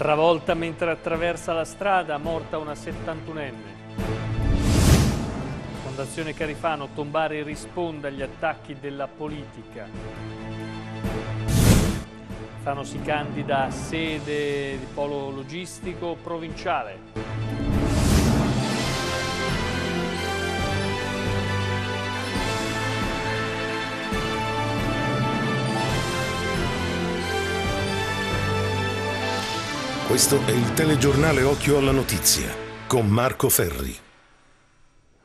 Travolta mentre attraversa la strada, morta una 71enne. Fondazione Carifano, Tombari risponde agli attacchi della politica. Fano si candida a sede di polo logistico provinciale. Questo è il telegiornale Occhio alla Notizia con Marco Ferri.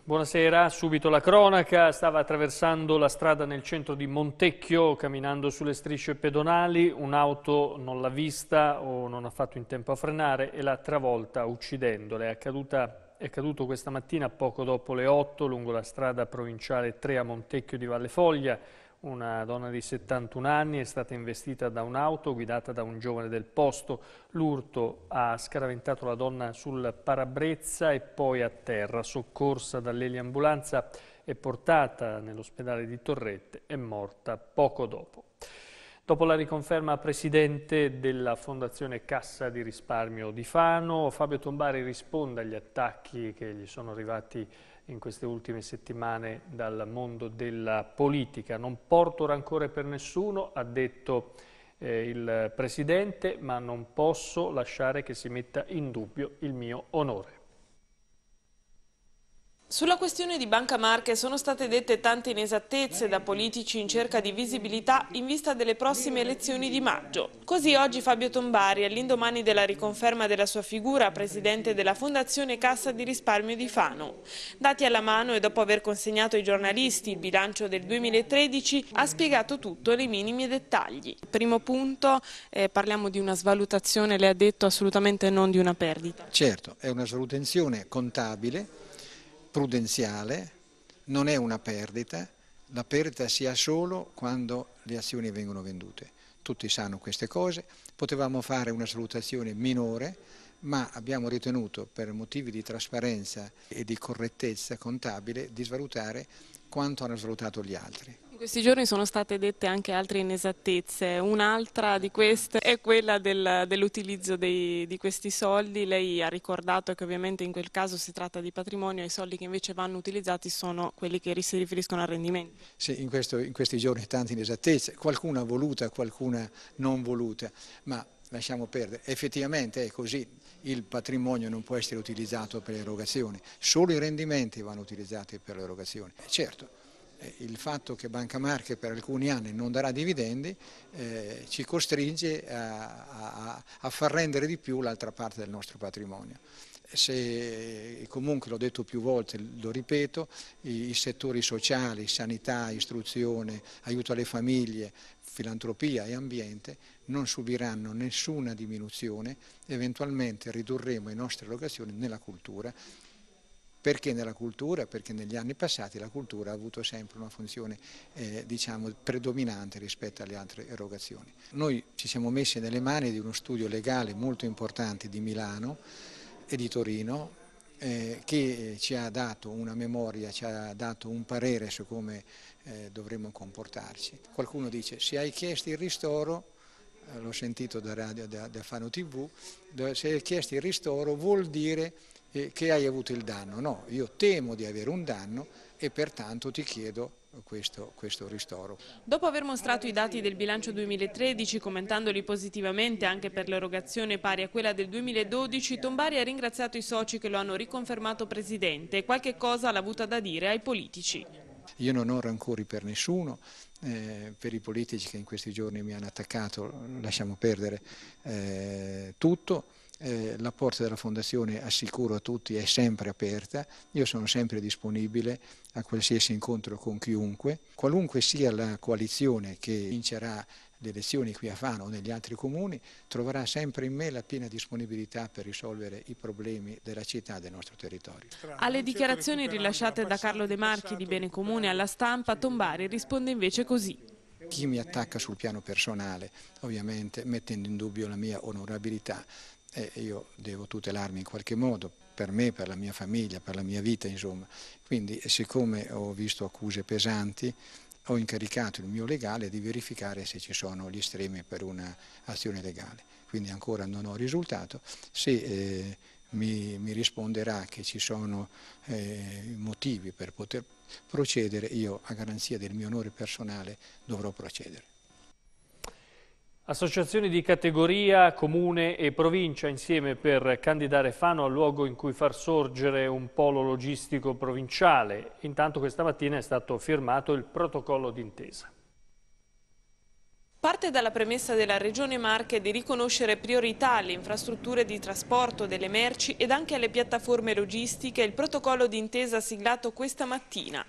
Buonasera, subito la cronaca. Stava attraversando la strada nel centro di Montecchio, camminando sulle strisce pedonali. Un'auto non l'ha vista o non ha fatto in tempo a frenare e l'ha travolta uccidendola. È, accaduta, è accaduto questa mattina poco dopo le 8 lungo la strada provinciale 3 a Montecchio di Valle Foglia. Una donna di 71 anni è stata investita da un'auto guidata da un giovane del posto. L'urto ha scaraventato la donna sul parabrezza e poi a terra, soccorsa dall'eliambulanza e portata nell'ospedale di Torrette, è morta poco dopo. Dopo la riconferma presidente della Fondazione Cassa di Risparmio di Fano, Fabio Tombari risponde agli attacchi che gli sono arrivati in queste ultime settimane dal mondo della politica. Non porto rancore per nessuno, ha detto eh, il Presidente, ma non posso lasciare che si metta in dubbio il mio onore. Sulla questione di Banca Marche sono state dette tante inesattezze da politici in cerca di visibilità in vista delle prossime elezioni di maggio. Così oggi Fabio Tombari, all'indomani della riconferma della sua figura, presidente della Fondazione Cassa di Risparmio di Fano. Dati alla mano e dopo aver consegnato ai giornalisti il bilancio del 2013, ha spiegato tutto nei minimi dettagli. Primo punto, eh, parliamo di una svalutazione, le ha detto assolutamente non di una perdita. Certo, è una svalutazione contabile prudenziale, non è una perdita, la perdita si ha solo quando le azioni vengono vendute. Tutti sanno queste cose, potevamo fare una salutazione minore, ma abbiamo ritenuto per motivi di trasparenza e di correttezza contabile di svalutare quanto hanno svalutato gli altri. In questi giorni sono state dette anche altre inesattezze, un'altra di queste è quella del, dell'utilizzo di questi soldi, lei ha ricordato che ovviamente in quel caso si tratta di patrimonio e i soldi che invece vanno utilizzati sono quelli che si riferiscono al rendimento. Sì, in, questo, in questi giorni tante inesattezze, qualcuna voluta, qualcuna non voluta, ma lasciamo perdere, effettivamente è così, il patrimonio non può essere utilizzato per le erogazioni, solo i rendimenti vanno utilizzati per le erogazioni, certo il fatto che Banca Marche per alcuni anni non darà dividendi eh, ci costringe a, a, a, far rendere di più l'altra parte del nostro patrimonio. Se, comunque l'ho detto più volte, lo ripeto, i, i settori sociali, sanità, istruzione, aiuto alle famiglie, filantropia e ambiente non subiranno nessuna diminuzione, eventualmente ridurremo le nostre erogazioni nella cultura perché nella cultura? Perché negli anni passati la cultura ha avuto sempre una funzione eh, diciamo, predominante rispetto alle altre erogazioni. Noi ci siamo messi nelle mani di uno studio legale molto importante di Milano e di Torino eh, che ci ha dato una memoria, ci ha dato un parere su come eh, dovremmo comportarci. Qualcuno dice se hai chiesto il ristoro eh, l'ho sentito da, radio, da, da Fano TV, se hai chiesto il ristoro vuol dire eh, che hai avuto il danno. No, io temo di avere un danno e pertanto ti chiedo questo, questo, ristoro. Dopo aver mostrato i dati del bilancio 2013, commentandoli positivamente anche per l'erogazione pari a quella del 2012, Tombari ha ringraziato i soci che lo hanno riconfermato presidente e qualche cosa l'ha avuta da dire ai politici. Io non ho rancori per nessuno, eh, per i politici che in questi giorni mi hanno attaccato lasciamo perdere eh, tutto. Eh, la porta della Fondazione, assicuro a tutti, è sempre aperta, io sono sempre disponibile a qualsiasi incontro con chiunque, qualunque sia la coalizione che vincerà le lezioni qui a Fano o negli altri comuni, troverà sempre in me la piena disponibilità per risolvere i problemi della città e del nostro territorio. Alle dichiarazioni rilasciate da Carlo De Marchi di Bene Comune alla stampa, Tombari risponde invece così. Chi mi attacca sul piano personale, ovviamente mettendo in dubbio la mia onorabilità, eh, io devo tutelarmi in qualche modo, per me, per la mia famiglia, per la mia vita, insomma. Quindi siccome ho visto accuse pesanti, ho incaricato il mio legale di verificare se ci sono gli estremi per un'azione legale, quindi ancora non ho risultato, se eh, mi, mi, risponderà che ci sono eh, motivi per poter procedere, io a garanzia del mio onore personale dovrò procedere. Associazioni di categoria, comune e provincia insieme per candidare Fano al luogo in cui far sorgere un polo logistico provinciale. Intanto questa mattina è stato firmato il protocollo d'intesa. Parte dalla premessa della Regione Marche di riconoscere priorità alle infrastrutture di trasporto delle merci ed anche alle piattaforme logistiche il protocollo d'intesa siglato questa mattina.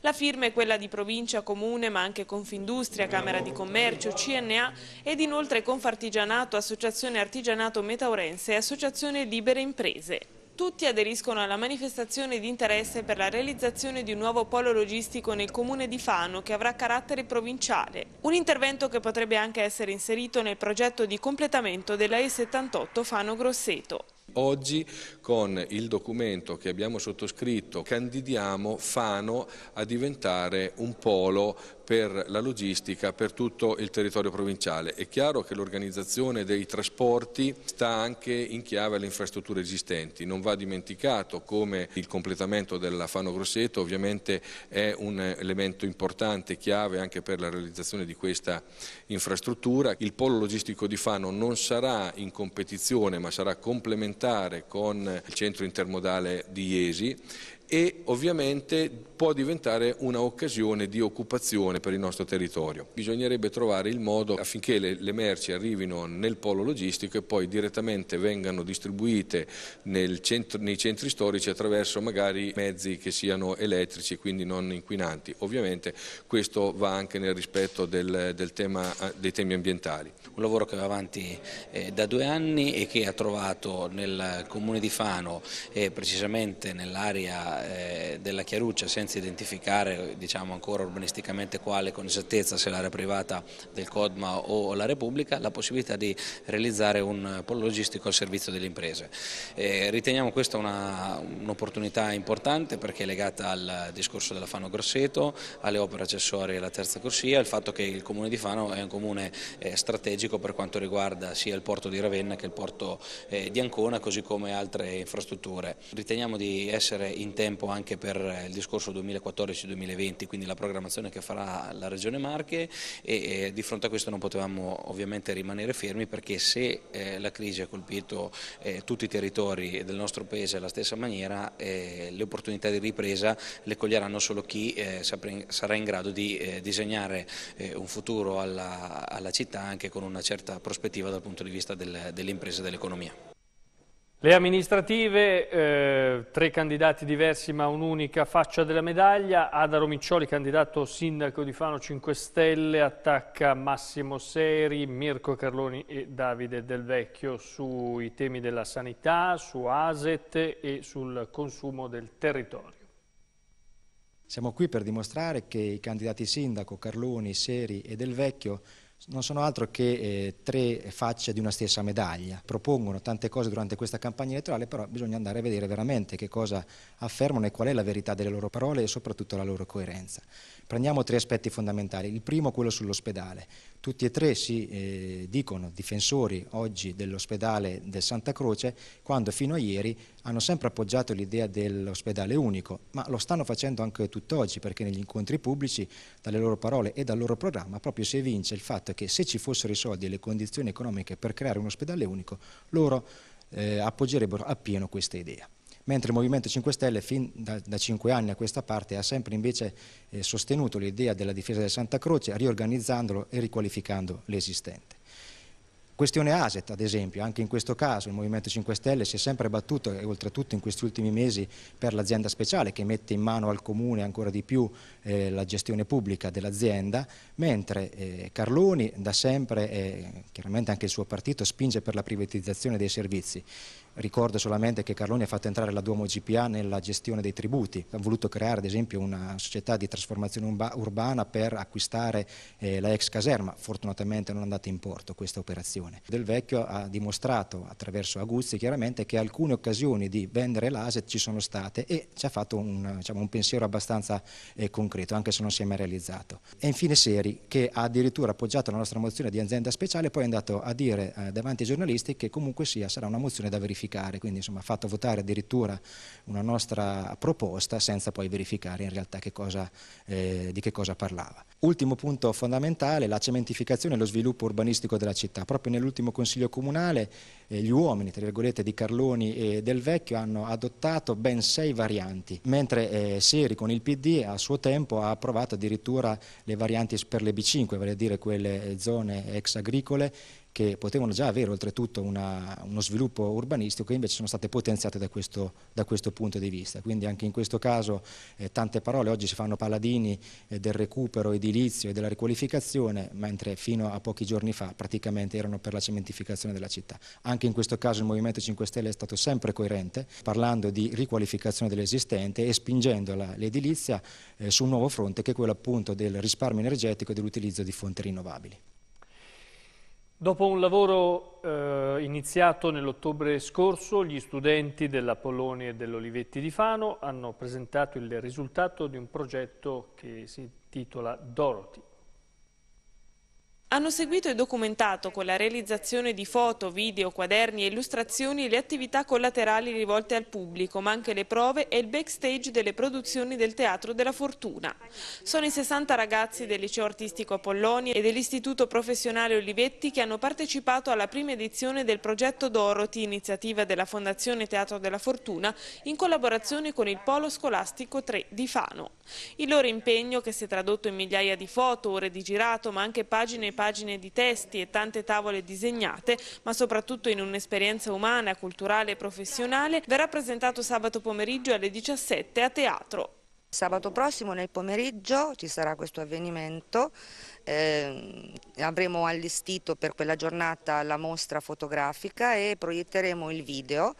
La firma è quella di provincia, comune, ma anche Confindustria, Camera di Commercio, CNA ed inoltre Confartigianato, Associazione Artigianato Metaurense e Associazione Libere Imprese. Tutti aderiscono alla manifestazione di interesse per la realizzazione di un nuovo polo logistico nel comune di Fano che avrà carattere provinciale. Un intervento che potrebbe anche essere inserito nel progetto di completamento della E78 Fano Grosseto. Oggi con il documento che abbiamo sottoscritto candidiamo Fano a diventare un polo per la logistica per tutto il territorio provinciale. È chiaro che l'organizzazione dei trasporti sta anche in chiave alle infrastrutture esistenti. Non va dimenticato come il completamento della Fano Grosseto ovviamente è un elemento importante, chiave anche per la realizzazione di questa infrastruttura. Il polo logistico di Fano non sarà in competizione ma sarà complementare complementare con il centro intermodale di Iesi e ovviamente può diventare un'occasione di occupazione per il nostro territorio. Bisognerebbe trovare il modo affinché le, le, merci arrivino nel polo logistico e poi direttamente vengano distribuite centro, nei centri storici attraverso magari mezzi che siano elettrici e quindi non inquinanti. Ovviamente questo va anche nel rispetto del, del tema, ah, dei temi ambientali. Un lavoro che va avanti eh, da due anni e che ha trovato nel comune di Fano, eh, precisamente nell'area eh, della Chiaruccia senza identificare diciamo, ancora urbanisticamente quale con esattezza se l'area privata del Codma o la Repubblica, la possibilità di realizzare un polo logistico al servizio delle imprese. Eh, riteniamo questa un'opportunità un importante perché è legata al discorso della Fano Grosseto, alle opere accessorie alla terza corsia, al fatto che il comune di Fano è un comune eh, strategico per quanto riguarda sia il porto di Ravenna che il porto di Ancona, così come altre infrastrutture. Riteniamo di essere in tempo tempo anche per eh, il discorso 2014-2020, quindi la programmazione che farà la Regione Marche e di fronte a questo non potevamo ovviamente rimanere fermi perché se eh, la crisi ha colpito eh, tutti i territori del nostro Paese alla stessa maniera, le opportunità di ripresa le coglieranno solo chi sarà in grado di disegnare un futuro alla, città anche con una certa prospettiva dal punto di vista delle imprese e dell'economia. Le amministrative, eh, tre candidati diversi ma un'unica faccia della medaglia, Ada Romiccioli, candidato sindaco di Fano 5 Stelle, attacca Massimo Seri, Mirko Carloni e Davide Del Vecchio sui temi della sanità, su ASET e sul consumo del territorio. Siamo qui per dimostrare che i candidati sindaco Carloni, Seri e Del Vecchio non sono altro che eh, tre facce di una stessa medaglia. Propongono tante cose durante questa campagna elettorale, però bisogna andare a vedere veramente che cosa affermano e qual è la verità delle loro parole e soprattutto la loro coerenza. Prendiamo tre aspetti fondamentali. Il primo, quello sull'ospedale. Tutti e tre si eh, dicono difensori oggi dell'ospedale del Santa Croce, quando fino a ieri hanno sempre appoggiato l'idea dell'ospedale unico, ma lo stanno facendo anche tutt'oggi perché negli incontri pubblici, dalle loro parole e dal loro programma, proprio si evince il fatto che se ci fossero i soldi e le condizioni economiche per creare un ospedale unico, loro eh, appoggerebbero appieno questa idea mentre il Movimento 5 Stelle fin da, da 5 anni a questa parte ha sempre invece eh, sostenuto l'idea della difesa del Santa Croce riorganizzandolo e riqualificando l'esistente. Questione ASET ad esempio, anche in questo caso il Movimento 5 Stelle si è sempre battuto e oltretutto in questi ultimi mesi per l'azienda speciale che mette in mano al Comune ancora di più eh, la gestione pubblica dell'azienda, mentre eh, Carloni da sempre, eh, chiaramente anche il suo partito, spinge per la privatizzazione dei servizi. Ricordo solamente che Carloni ha fatto entrare la Duomo GPA nella gestione dei tributi, ha voluto creare ad esempio una società di trasformazione urbana per acquistare eh, la ex caserma, fortunatamente non è andata in porto questa operazione. Del Vecchio ha dimostrato attraverso Aguzzi chiaramente che alcune occasioni di vendere l'ASET ci sono state e ci ha fatto un, diciamo, un pensiero abbastanza eh, concreto anche se non si è mai realizzato. E infine Seri che ha addirittura appoggiato la nostra mozione di azienda speciale poi è andato a dire eh, davanti ai giornalisti che comunque sia sarà una mozione da verificare verificare, quindi insomma ha fatto votare addirittura una nostra proposta senza poi verificare in realtà che cosa, eh, di che cosa parlava. Ultimo punto fondamentale, la cementificazione e lo sviluppo urbanistico della città. Proprio nell'ultimo Consiglio Comunale eh, gli uomini, tra virgolette, di Carloni e del Vecchio hanno adottato ben sei varianti, mentre eh, Seri con il PD a suo tempo ha approvato addirittura le varianti per le B5, vale a dire quelle eh, zone ex agricole che potevano già avere oltretutto una, uno sviluppo urbanistico e invece sono state potenziate da questo, da questo, punto di vista. Quindi anche in questo caso eh, tante parole oggi si fanno paladini eh, del recupero edilizio e della riqualificazione, mentre fino a pochi giorni fa praticamente erano per la cementificazione della città. Anche in questo caso il Movimento 5 Stelle è stato sempre coerente, parlando di riqualificazione dell'esistente e spingendo l'edilizia eh, su un nuovo fronte che è quello appunto del risparmio energetico e dell'utilizzo di fonti rinnovabili. Dopo un lavoro eh, iniziato nell'ottobre scorso, gli studenti della Polonia e dell'Olivetti di Fano hanno presentato il risultato di un progetto che si intitola Dorothy. Hanno seguito e documentato con la realizzazione di foto, video, quaderni e illustrazioni le attività collaterali rivolte al pubblico, ma anche le prove e il backstage delle produzioni del Teatro della Fortuna. Sono i 60 ragazzi del Liceo Artistico Apolloni e dell'Istituto Professionale Olivetti che hanno partecipato alla prima edizione del progetto Dorothy, iniziativa della Fondazione Teatro della Fortuna, in collaborazione con il Polo Scolastico 3 di Fano. Il loro impegno, che si è tradotto in migliaia di foto, ore di girato, ma anche pagine e pagine di testi e tante tavole disegnate, ma soprattutto in un'esperienza umana, culturale e professionale, verrà presentato sabato pomeriggio alle 17 a teatro. Sabato prossimo nel pomeriggio ci sarà questo avvenimento, eh, avremo allestito per quella giornata la mostra fotografica e proietteremo il video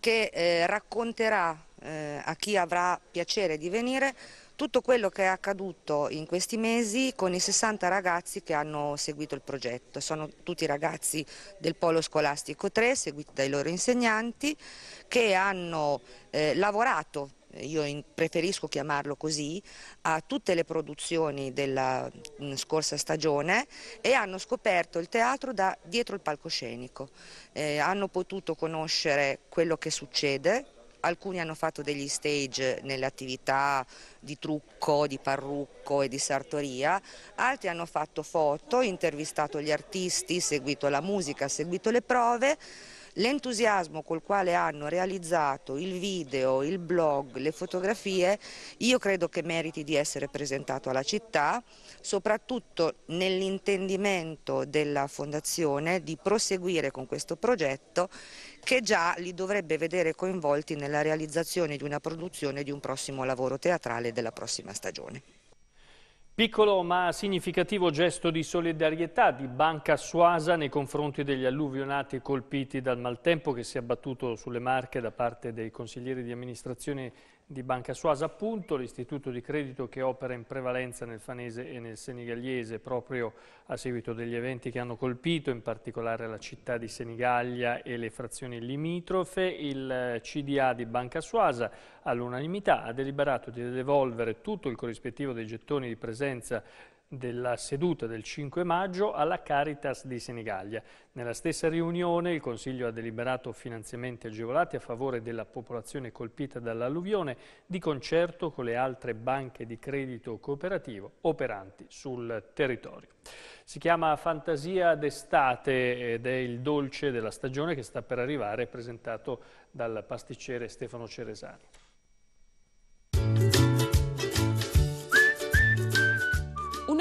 che eh, racconterà eh, a chi avrà piacere di venire tutto quello che è accaduto in questi mesi con i 60 ragazzi che hanno seguito il progetto. Sono tutti ragazzi del Polo Scolastico 3, seguiti dai loro insegnanti, che hanno eh, lavorato io preferisco chiamarlo così, a tutte le produzioni della mm, scorsa stagione e hanno scoperto il teatro da dietro il palcoscenico. Eh, hanno potuto conoscere quello che succede alcuni hanno fatto degli stage nelle attività di trucco, di parrucco e di sartoria, altri hanno fatto foto, intervistato gli artisti, seguito la musica, seguito le prove. L'entusiasmo col quale hanno realizzato il video, il blog, le fotografie, io credo che meriti di essere presentato alla città, soprattutto nell'intendimento della Fondazione di proseguire con questo progetto che già li dovrebbe vedere coinvolti nella realizzazione di una produzione di un prossimo lavoro teatrale della prossima stagione. Piccolo ma significativo gesto di solidarietà di Banca Suasa nei confronti degli alluvionati colpiti dal maltempo che si è abbattuto sulle Marche da parte dei consiglieri di amministrazione di Banca Suasa appunto, l'istituto di credito che opera in prevalenza nel fanese e nel senigaliese proprio a seguito degli eventi che hanno colpito in particolare la città di Senigallia e le frazioni limitrofe, il eh, CDA di Banca Suasa all'unanimità ha deliberato di devolvere tutto il corrispettivo dei gettoni di presenza della seduta del 5 maggio alla Caritas di Senigallia. Nella stessa riunione il Consiglio ha deliberato finanziamenti agevolati a favore della popolazione colpita dall'alluvione di concerto con le altre banche di credito cooperativo operanti sul territorio. Si chiama Fantasia d'estate ed è il dolce della stagione che sta per arrivare presentato dal pasticcere Stefano Ceresani.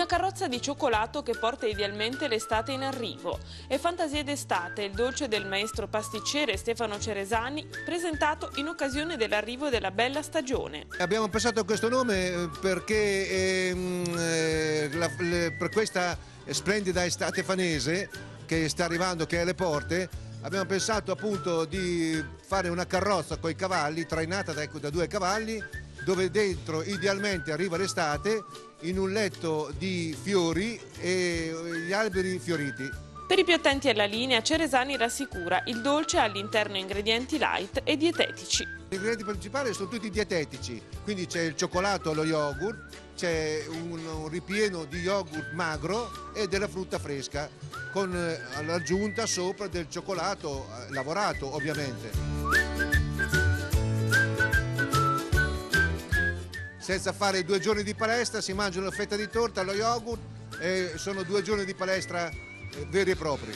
Una carrozza di cioccolato che porta idealmente l'estate in arrivo. È fantasia d'estate, il dolce del maestro pasticcere Stefano Ceresani, presentato in occasione dell'arrivo della bella stagione. Abbiamo pensato a questo nome eh, perché ehm, eh, la, le, per questa splendida estate fanese che sta arrivando, che è alle porte, abbiamo pensato appunto di fare una carrozza con i cavalli, trainata da, ecco, da due cavalli dove dentro idealmente arriva l'estate in un letto di fiori e gli alberi fioriti. Per i più attenti alla linea, Ceresani rassicura, il dolce ha all'interno ingredienti light e dietetici. Gli ingredienti principali sono tutti dietetici, quindi c'è il cioccolato allo yogurt, c'è un ripieno di yogurt magro e della frutta fresca, con eh, l'aggiunta sopra del cioccolato eh, lavorato ovviamente. senza fare due giorni di palestra, si mangia una fetta di torta, lo yogurt e sono due giorni di palestra eh, veri e propri.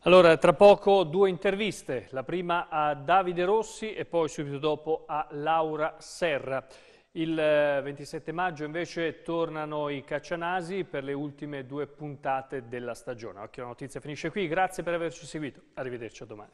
Allora, tra poco due interviste, la prima a Davide Rossi e poi subito dopo a Laura Serra. Il 27 eh, maggio invece tornano i Caccianasi per le ultime due puntate della stagione. Occhio, la notizia finisce qui, grazie per averci seguito, arrivederci a domani.